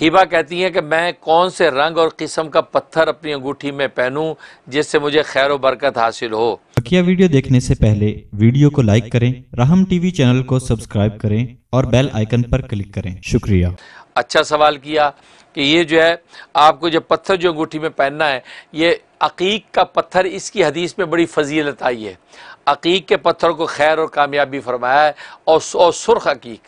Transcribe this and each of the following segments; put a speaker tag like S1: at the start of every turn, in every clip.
S1: हिबा कहती हैं कि मैं कौन से रंग और किस्म का पत्थर अपनी अंगूठी में पहनूं जिससे मुझे खैर बरकत हासिल हो
S2: बकिया वीडियो देखने से पहले वीडियो को लाइक करें राहम टीवी चैनल को सब्सक्राइब करें और बेल आइकन पर क्लिक करें शुक्रिया
S1: अच्छा सवाल किया कि ये जो है आपको जो पत्थर जो अंगूठी में पहनना है ये अकीक का पत्थर इसकी हदीस में बड़ी फजीलत आई है अकीक के पत्थर को खैर और कामयाबी फरमाया है और, सुर्ख अकीक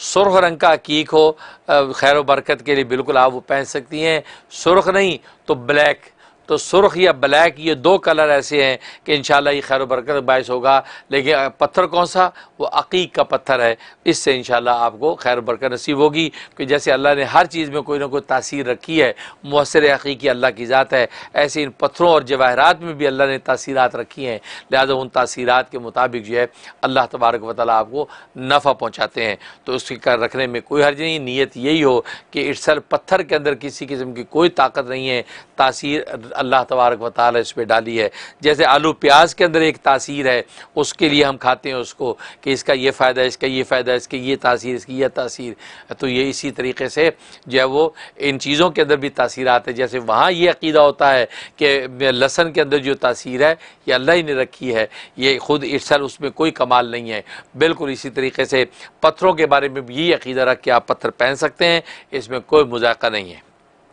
S1: सुरख रंग का कीक हो खैर बरकत के लिए बिल्कुल आप वो पहन सकती हैं सुरख नहीं तो ब्लैक तो सुर्ख या ब्लैक ये दो कलर ऐसे हैं कि इन ये खैर बरकत बायस होगा लेकिन पत्थर कौन सा वो अकीक का पत्थर है इससे इन आपको खैर बरकत नसीब होगी कि जैसे अल्लाह ने हर चीज़ में कोई ना कोई तासीर रखी है मौसर हकीकी अल्लाह की ज़ात है ऐसे इन पत्थरों और जवाहरात में भी अल्लाह ने तसीरत रखी हैं लिहाजा उन तासीरत के मुताबिक जो है अल्लाह तबारक वाली आपको नफ़ा पहुँचाते हैं तो कर रखने में कोई हर्ज नहीं नीयत यही हो कि इट्सल पत्थर के अंदर किसी किस्म की कोई ताकत नहीं है तासीर अल्लाह तबारक व ताली इस पर डाली है जैसे आलू प्याज के अंदर एक तासीर है उसके लिए हम खाते हैं उसको कि इसका ये फ़ायदा है इसका ये फ़ायदा इसकी ये तासीर इसकी यह तासीर तो ये इसी तरीके से जो है वो इन चीज़ों के अंदर भी आते हैं जैसे वहाँ ये अकीदा होता है कि लहसन के अंदर जो तासीर है ये अल्लाह ही ने रखी है ये खुद इसल उसमें कोई कमाल नहीं है बिल्कुल इसी तरीके से पत्थरों के बारे में भी यही अकीदा रख के आप पत्थर पहन सकते हैं इसमें कोई मजाक नहीं है